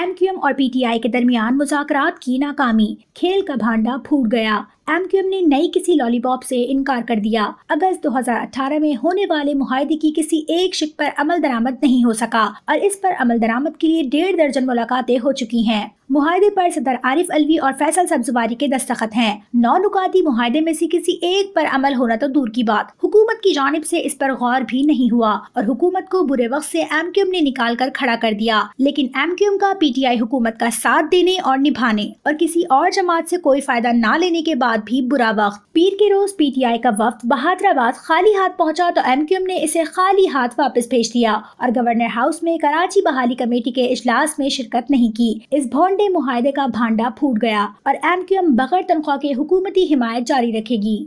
M Q M और P T I के दरमियान मुजाकर की नाकामी खेल का भांडा फूट गया एम क्यू एम ने नई किसी लॉलीपॉप से इनकार कर दिया अगस्त 2018 में होने वाले मुहिदे की किसी एक शिक पर अमल दरामद नहीं हो सका और इस पर अमल दरामद के लिए डेढ़ दर्जन मुलाकातें हो चुकी हैं मुहिदे पर सदर आरिफ अलवी और फैसल सब्जवारी के दस्तखत हैं नौ नुकाती मुहिदे में से किसी एक पर अमल होना तो दूर की बात हुकूमत की जानब ऐसी इस पर गौर भी नहीं हुआ और हुकूमत को बुरे वक्त ऐसी एम क्यूम ने निकाल कर खड़ा कर दिया लेकिन एम क्यूम का पी टी आई हुकूमत का साथ देने और निभाने और किसी और जमात ऐसी कोई फायदा न लेने के बाद भी बुरा वक्त पीर के रोज पी टी आई का वक्त बहादराबाद खाली हाथ पहुँचा तो एम क्यूम ने इसे खाली हाथ वापस भेज दिया और गवर्नर हाउस में कराची बहाली कमेटी के इजलास में शिरकत नहीं की इस भोंडे मुहिदे का भांडा फूट गया और एम क्यूम बगैर तनख्वाह के हुकूमती हिमायत जारी रखेगी